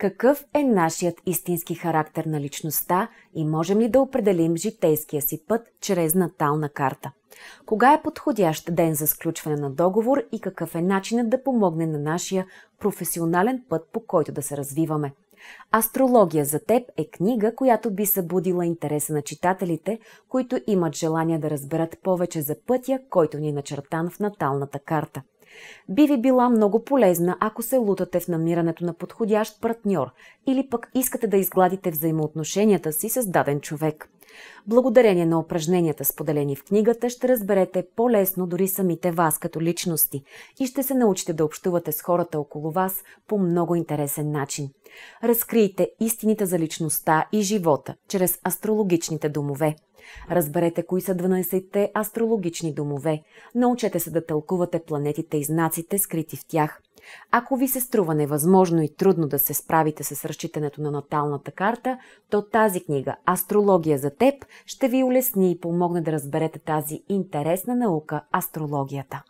Какъв е нашият истински характер на личността и можем ли да определим житейския си път чрез натална карта? Кога е подходящ ден за сключване на договор и какъв е начинът да помогне на нашия професионален път, по който да се развиваме? Астрология за теб е книга, която би събудила интереса на читателите, които имат желание да разберат повече за пътя, който ни е начертан в наталната карта. Би ви била много полезна, ако се лутате в намирането на подходящ партньор или пък искате да изгладите взаимоотношенията си с даден човек. Благодарение на упражненията, споделени в книгата, ще разберете по-лесно дори самите вас като личности и ще се научите да общувате с хората около вас по много интересен начин. Разкрийте истините за личността и живота чрез астрологичните домове. Разберете кои са 12-те астрологични домове. Научете се да тълкувате планетите и знаците, скрити в тях – ако ви се струва невъзможно и трудно да се справите с разчитането на наталната карта, то тази книга Астрология за теб ще ви улесни и помогне да разберете тази интересна наука астрологията.